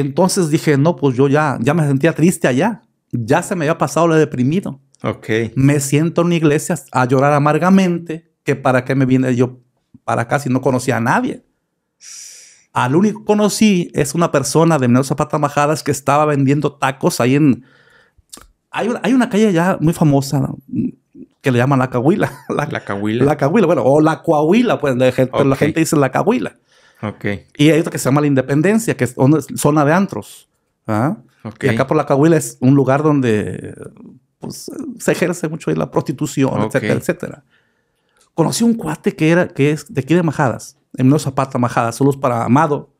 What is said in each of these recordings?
Entonces dije, no, pues yo ya, ya me sentía triste allá. Ya se me había pasado lo deprimido. Ok. Me siento en una iglesia a llorar amargamente, que para qué me viene yo para acá si no conocía a nadie. Al único que conocí es una persona de menos Zapata Majadas que estaba vendiendo tacos ahí en... Hay una, calle ya muy famosa que le llaman La Cahuila. La, Cahuila. La Cahuila, bueno, o La Coahuila, pues la gente, la gente dice La Cahuila. Okay. Y hay otra que se llama La Independencia, que es zona de antros. ¿ah? Y acá por la Cahuila es un lugar donde pues, se ejerce mucho ahí la prostitución, etcétera, etcétera. Conocí un cuate que, era, que es de aquí de Majadas, En una Zapata, Majadas, solos para Amado.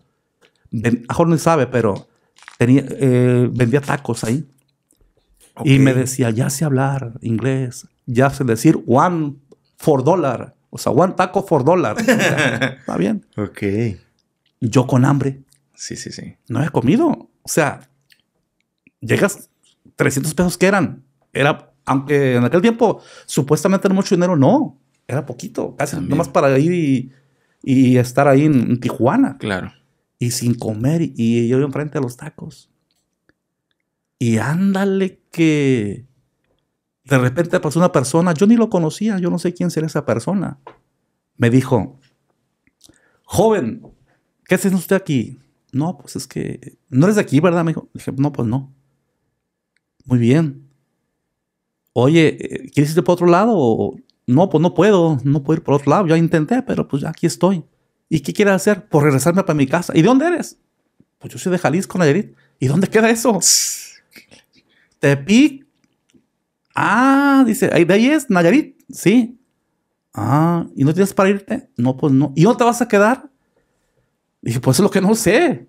Mejor no sabe, pero tenía, eh, vendía tacos ahí. Y me decía, ya sé hablar inglés, ya sé decir one for dollar. O sea, one taco for dólar, está bien. Ok. Yo con hambre. Sí, sí, sí. No he comido. O sea, llegas 300 pesos que eran. Era, aunque en aquel tiempo supuestamente era mucho dinero, no. Era poquito, casi nomás para ir y, estar ahí en, Tijuana. Claro. Y sin comer y, yo yo enfrente a los tacos. Y ándale que de repente pasó una persona, yo ni lo conocía, yo no sé quién será esa persona. Me dijo, joven, ¿qué haces usted aquí? No, pues es que, ¿no eres de aquí, verdad? Me dijo, no, pues no. Muy bien. Oye, eh, ¿quieres irte por otro lado? no, pues no puedo, no puedo ir por otro lado. Ya intenté, pero pues ya aquí estoy. ¿Y qué quieres hacer? Por regresarme para mi casa. ¿Y de dónde eres? Pues yo soy de Jalisco, Nayarit. ¿Y dónde queda eso? Te pico. Ah, dice, de ahí es, Nayarit, sí. Ah, ¿y no tienes para irte? No, pues no. ¿Y dónde te vas a quedar? Dije, pues es lo que no sé.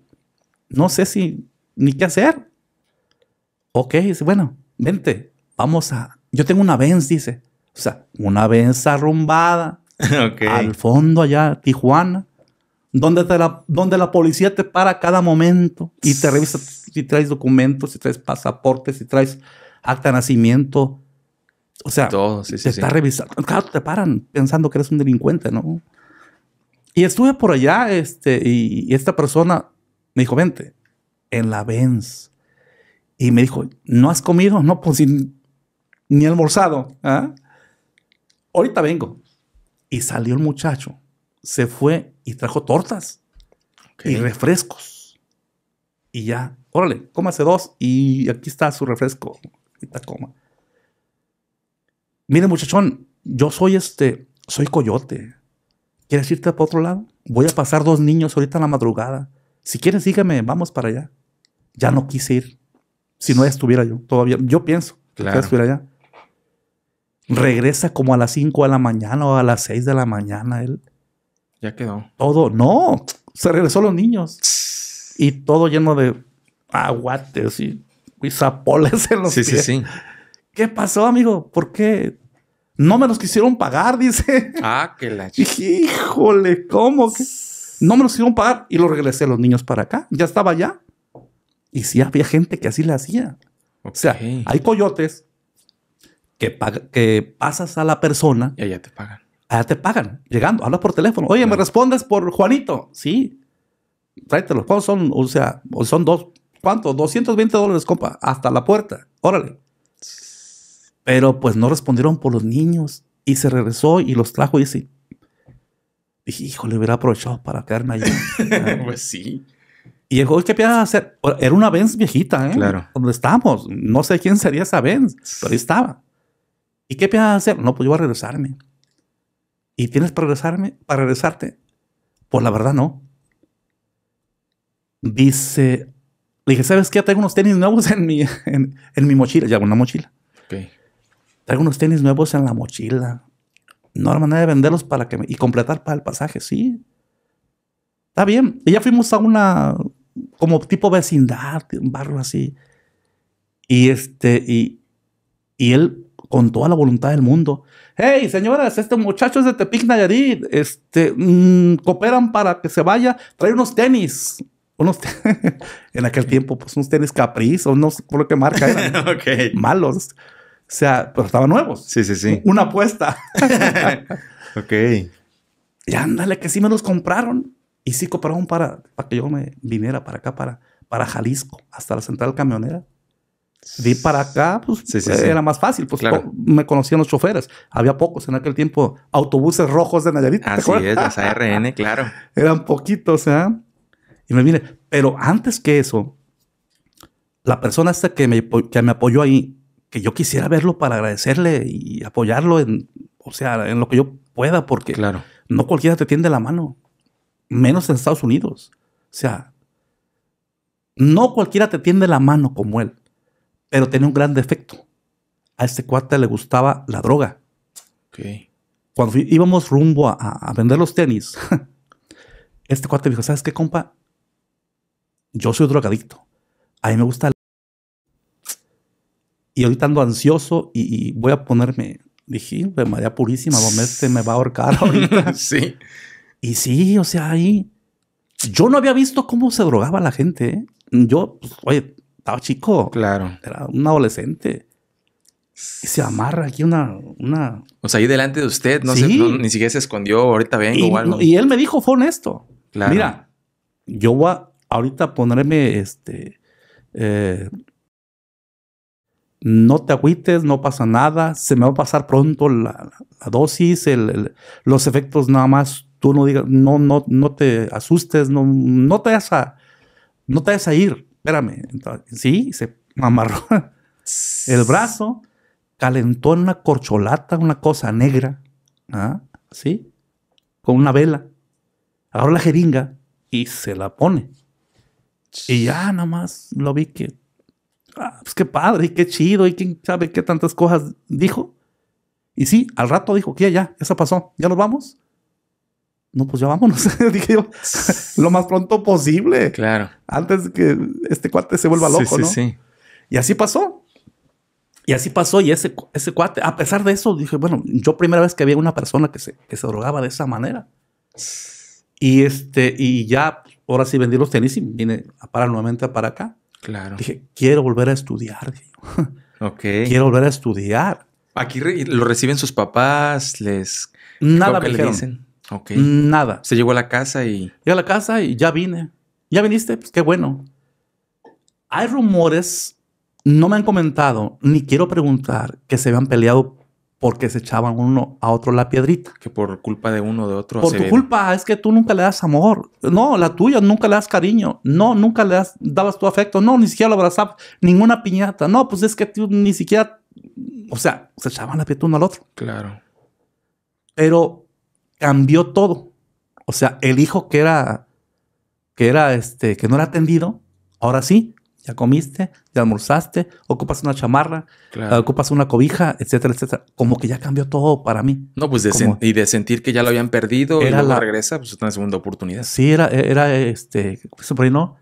No sé si ni qué hacer. Ok, dice, bueno, vente, vamos a. Yo tengo una Benz, dice. O sea, una Benz arrumbada. Okay. Al fondo allá, Tijuana. Donde, te la, donde la policía te para cada momento y te revisa si traes documentos, si traes pasaportes, si traes acta de nacimiento. O sea, te está revisando. Claro, te paran pensando que eres un delincuente, ¿no? Y estuve por allá este, y, esta persona me dijo, vente, en la Benz. Y me dijo, ¿no has comido? No, pues ni, ni almorzado. ¿ah? Ahorita vengo. Y salió el muchacho, se fue y trajo tortas y refrescos. Y ya, órale, cómase dos y aquí está su refresco y coma. Mire, muchachón, yo soy este, soy coyote. ¿Quieres irte para otro lado? Voy a pasar dos niños ahorita en la madrugada. Si quieres, sígueme, vamos para allá. Ya no quise ir. Si no estuviera yo todavía. Yo pienso que estuviera allá. Regresa como a las 5 de la mañana o a las 6 de la mañana él. Ya quedó. Todo, no. Se regresó los niños. Y todo lleno de aguates y y en los sí, pies. Sí, sí, ¿Qué pasó, amigo? ¿Por qué? No me los quisieron pagar, dice. Ah, que la chica. Híjole, ¿cómo? No me los quisieron pagar y lo regresé a los niños para acá. Ya estaba allá. Y sí había gente que así le hacía. O sea, hay coyotes que, que pasas a la persona. Y allá te pagan. Allá te pagan, llegando, hablas por teléfono. Oye, ¿me respondes por Juanito? Sí. Tráetelo. ¿Cuántos son? O sea, son dos, ¿cuánto? 220 dólares, compa, hasta la puerta, órale. Pero pues no respondieron por los niños y se regresó y los trajo y dice, Dije, híjole, hubiera aprovechado para quedarme allí. pues sí. Y dijo, ¿qué que hacer era una Benz viejita, ¿eh? Claro. Donde estamos. No sé quién sería esa Benz, pero ahí estaba. ¿Y qué piensas hacer? No, pues yo voy a regresarme. ¿Y tienes para regresarme? ¿Para regresarte? Pues la verdad no. Dice, le dije, ¿sabes qué? Traigo unos tenis nuevos en mi, en, mi mochila. Ya, una mochila. Okay. Traigo unos tenis nuevos en la mochila. No hay manera de venderlos para que y completar para el pasaje, sí. Está bien. Y ya fuimos a una como tipo vecindad, un barrio así. Y este, y, él con toda la voluntad del mundo. Hey, señoras, este muchacho es de Tepic Nayarit. Este, mm, cooperan para que se vaya. Trae unos tenis unos en aquel tiempo, pues unos tenis Capriz, o no sé por lo que marca malos. O sea, pero estaban nuevos. Sí, sí, sí. Una apuesta. ok. Y ándale, que sí me los compraron. Y sí compraron para, para que yo me viniera para acá, para, para Jalisco, hasta la central camionera. Vi para acá, pues sí, era más fácil, pues claro. me conocían los choferes. Había pocos en aquel tiempo, autobuses rojos de Nayarit. Así es, las ARN, claro. Eran poquitos, ¿eh? Y me vine, pero antes que eso, la persona esta que me, me apoyó ahí, que yo quisiera verlo para agradecerle y apoyarlo en, o sea, en lo que yo pueda, porque claro. no cualquiera te tiende la mano, menos en Estados Unidos. O sea, no cualquiera te tiende la mano como él, pero tenía un gran defecto. A este cuate le gustaba la droga. Cuando íbamos rumbo a, vender los tenis, este cuate dijo, ¿sabes qué, compa? yo soy drogadicto. A mí me gusta. Y ahorita ando ansioso y, voy a ponerme. Dije, María Purísima, se este me va a ahorcar ahorita. sí. Y sí, o sea, ahí. Yo no había visto cómo se drogaba la gente. ¿eh? Yo, pues, oye, estaba chico. Claro. Era un adolescente. Y se amarra aquí una, una. O sea, ahí delante de usted, no, sé, ni siquiera se escondió, ahorita vengo y, algo. y él me dijo, fue honesto. Claro. Mira, yo voy a, ahorita ponerme este. Eh, no te agüites, no pasa nada, se me va a pasar pronto la, dosis, los efectos nada más, tú no digas, no, no, no te asustes, no, no te vas a, no te a ir, espérame. sí, se amarró el brazo, calentó en una corcholata, una cosa negra, ¿ah? ¿sí? Con una vela, agarró la jeringa y se la pone. Y ya más lo vi que, ah, pues qué padre y qué chido y quién sabe qué tantas cosas dijo. Y sí, al rato dijo, que ya, eso pasó, ya nos vamos. No, pues ya vámonos. lo más pronto posible. Claro. Antes de que este cuate se vuelva loco, sí, sí, Sí. Y así pasó. Y así pasó. Y ese, ese cuate, a pesar de eso, dije, bueno, yo primera vez que vi una persona que se, que se drogaba de esa manera. Y este, y ya ahora sí vendí los tenis y vine a parar nuevamente para acá. Claro. Dije, quiero volver a estudiar. Ok. Quiero volver a estudiar. Aquí lo reciben sus papás, les... Nada me dicen. Ok. Nada. Se llegó a la casa y... Llegó a la casa y ya vine. ¿Ya viniste? Pues qué bueno. Hay rumores, no me han comentado, ni quiero preguntar, que se habían peleado porque se echaban uno a otro la piedrita. Que por culpa de uno de otro. Por tu culpa, es que tú nunca le das amor. No, la tuya, nunca le das cariño. No, nunca le das, dabas tu afecto. No, ni siquiera lo abrazabas. Ninguna piñata. No, pues es que tú ni siquiera. O sea, se echaban la piedra uno al otro. Claro. Pero cambió todo. O sea, el hijo que era. que era este. que no era atendido. Ahora sí, ya comiste, ya almorzaste, ocupas una chamarra, eh, ocupas una cobija, etcétera, etcétera. Como que ya cambió todo para mí. No, pues de y de sentir que ya lo habían perdido era y luego la, regresa, pues una segunda oportunidad. Sí, era, era este, no?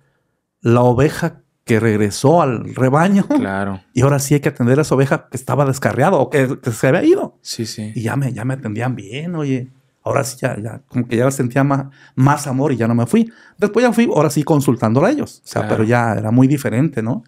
la oveja que regresó al rebaño. Claro. Y ahora sí hay que atender a esa oveja que estaba descarriada o que, que, se había ido. Sí, sí. Y ya me, ya me atendían bien, oye. Ahora sí, ya, ya, como que ya sentía más, más amor y ya no me fui. Después ya fui, ahora sí, consultándola a ellos. O sea, pero ya era muy diferente, ¿no?